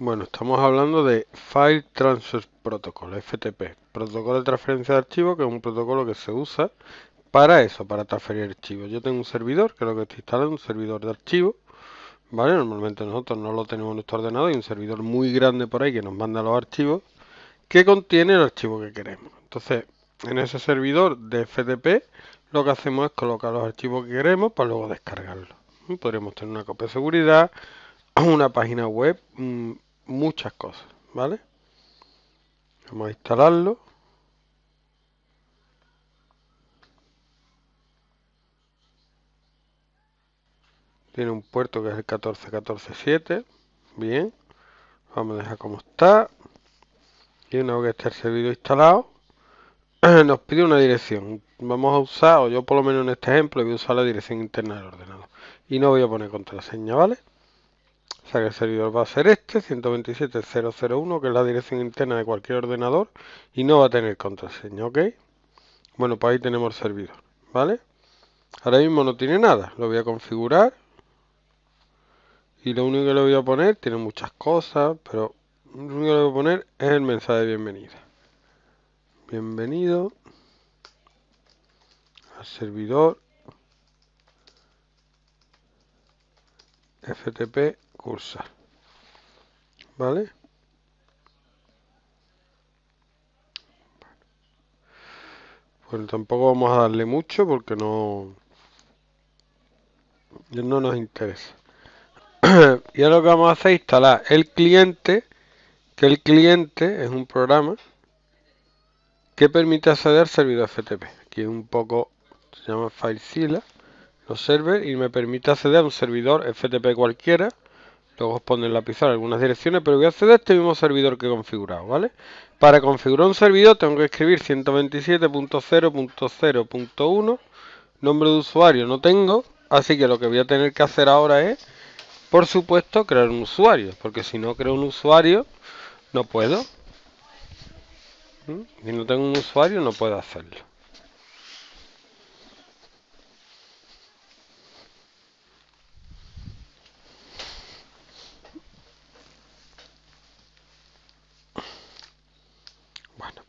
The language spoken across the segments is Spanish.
Bueno, estamos hablando de File Transfer Protocol, FTP, protocolo de transferencia de archivos, que es un protocolo que se usa para eso, para transferir archivos. Yo tengo un servidor, que lo que está instalando, un servidor de archivos, ¿vale? Normalmente nosotros no lo tenemos en nuestro ordenador, hay un servidor muy grande por ahí que nos manda los archivos, que contiene el archivo que queremos. Entonces, en ese servidor de FTP, lo que hacemos es colocar los archivos que queremos para luego descargarlos. Podríamos tener una copia de seguridad, una página web, muchas cosas, ¿vale? Vamos a instalarlo. Tiene un puerto que es el 14147. Bien. Vamos a dejar como está. Y una vez que esté el servidor instalado, nos pide una dirección. Vamos a usar, o yo por lo menos en este ejemplo, voy a usar la dirección interna del ordenador. Y no voy a poner contraseña, ¿vale? O sea que el servidor va a ser este, 127.0.0.1, que es la dirección interna de cualquier ordenador, y no va a tener contraseña, ¿ok? Bueno, pues ahí tenemos el servidor, ¿vale? Ahora mismo no tiene nada, lo voy a configurar. Y lo único que le voy a poner, tiene muchas cosas, pero lo único que le voy a poner es el mensaje de bienvenida. Bienvenido al servidor FTP curso ¿Vale? Bueno, tampoco vamos a darle mucho porque no, no nos interesa. y ahora lo que vamos a hacer es instalar el cliente, que el cliente es un programa que permite acceder al servidor FTP. Aquí un poco, se llama FileZilla, los server y me permite acceder a un servidor FTP cualquiera Luego os pone en la pizarra algunas direcciones, pero voy a hacer este mismo servidor que he configurado, ¿vale? Para configurar un servidor tengo que escribir 127.0.0.1 Nombre de usuario no tengo, así que lo que voy a tener que hacer ahora es, por supuesto, crear un usuario. Porque si no creo un usuario, no puedo. ¿Mm? Si no tengo un usuario, no puedo hacerlo.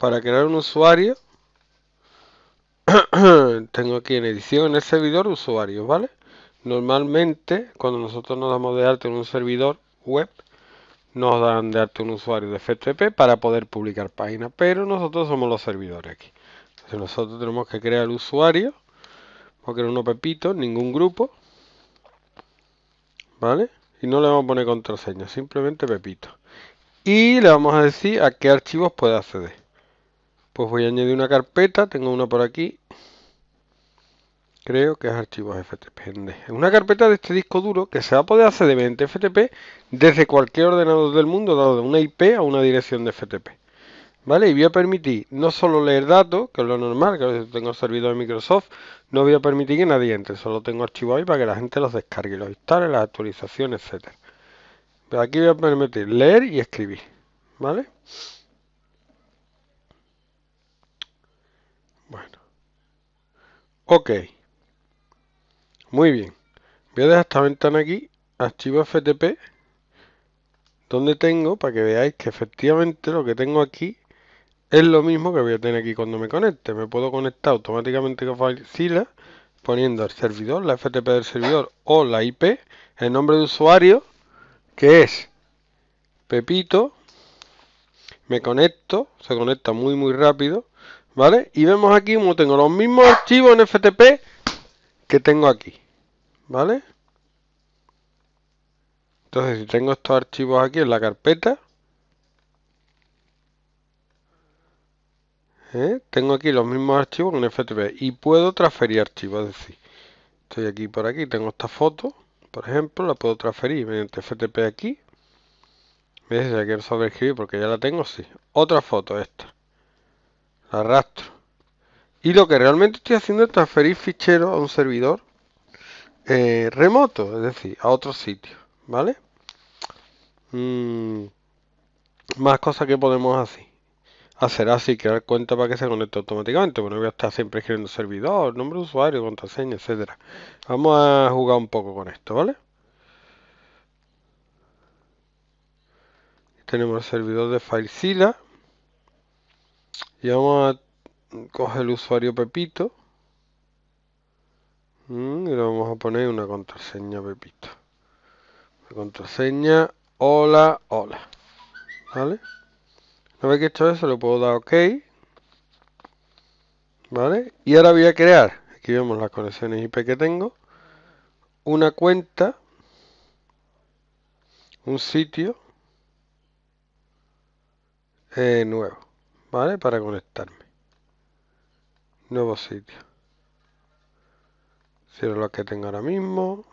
para crear un usuario tengo aquí en edición en el servidor usuarios vale normalmente cuando nosotros nos damos de alta en un servidor web nos dan de arte un usuario de FTP para poder publicar páginas pero nosotros somos los servidores aquí entonces nosotros tenemos que crear el usuario vamos a crear uno pepito ningún grupo vale y no le vamos a poner contraseña simplemente pepito y le vamos a decir a qué archivos puede acceder voy a añadir una carpeta, tengo una por aquí, creo que es archivos FTP, es una carpeta de este disco duro que se va a poder acceder mediante FTP desde cualquier ordenador del mundo, dado de una IP a una dirección de FTP. ¿Vale? Y voy a permitir no solo leer datos, que es lo normal, que tengo servidor de Microsoft, no voy a permitir que nadie entre, solo tengo archivos ahí para que la gente los descargue, los instale, las actualizaciones, etcétera. Pero aquí voy a permitir leer y escribir, ¿vale? Ok. Muy bien. Voy a dejar esta ventana aquí. Archivo FTP. Donde tengo, para que veáis que efectivamente lo que tengo aquí es lo mismo que voy a tener aquí cuando me conecte. Me puedo conectar automáticamente con Filezilla poniendo el servidor, la FTP del servidor o la IP, el nombre de usuario, que es Pepito. Me conecto, se conecta muy muy rápido. ¿Vale? Y vemos aquí como tengo los mismos archivos en FTP que tengo aquí. ¿Vale? Entonces, si tengo estos archivos aquí en la carpeta, ¿eh? tengo aquí los mismos archivos en FTP y puedo transferir archivos. decir, estoy aquí por aquí, tengo esta foto, por ejemplo, la puedo transferir mediante FTP aquí. ¿Ves? Si quiero sobreescribir porque ya la tengo, sí. Otra foto, esta arrastro y lo que realmente estoy haciendo es transferir ficheros a un servidor eh, remoto, es decir, a otro sitio, ¿vale? Mm, más cosas que podemos así. hacer así, crear cuenta para que se conecte automáticamente. Bueno, voy a estar siempre escribiendo servidor, nombre de usuario, contraseña, etcétera. Vamos a jugar un poco con esto, ¿vale? Tenemos el servidor de FileZilla y vamos a coger el usuario Pepito mm, y le vamos a poner una contraseña Pepito una contraseña hola hola vale una vez que he hecho eso lo puedo dar ok vale y ahora voy a crear aquí vemos las conexiones IP que tengo una cuenta un sitio eh, nuevo ¿vale? Para conectarme. Nuevo sitio. Cierro lo que tengo ahora mismo.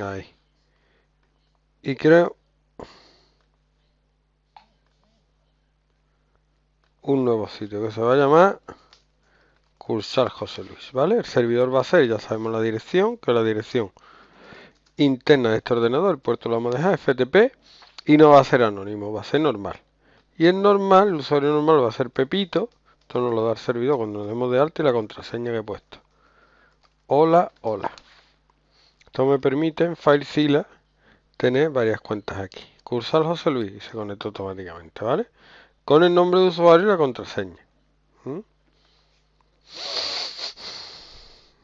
Ahí. Y creo un nuevo sitio que se va a llamar Cursar José Luis, ¿vale? El servidor va a ser, ya sabemos la dirección, que la dirección interna de este ordenador, el puerto lo vamos a dejar, FTP, y no va a ser anónimo, va a ser normal. Y el normal, el usuario normal va a ser Pepito. Esto nos lo da el servidor cuando nos demos de alta y la contraseña que he puesto. Hola, hola. Esto me permite en FileZilla tener varias cuentas aquí. Cursar José Luis y se conecta automáticamente, ¿vale? Con el nombre de usuario y la contraseña. ¿Mm?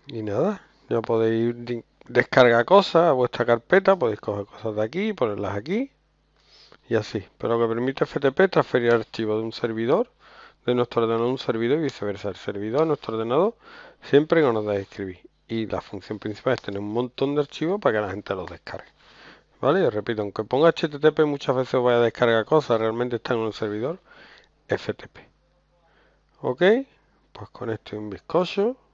Y nada, ya podéis descargar cosas a vuestra carpeta, podéis coger cosas de aquí, y ponerlas aquí y así. Pero lo que permite FTP transferir archivos de un servidor, de nuestro ordenador a un servidor y viceversa. El servidor a nuestro ordenador siempre que nos da escribir. Y la función principal es tener un montón de archivos para que la gente los descargue. ¿Vale? repito, aunque ponga HTTP muchas veces voy a descargar cosas, realmente están en un servidor FTP. ¿Ok? Pues con esto y un bizcocho.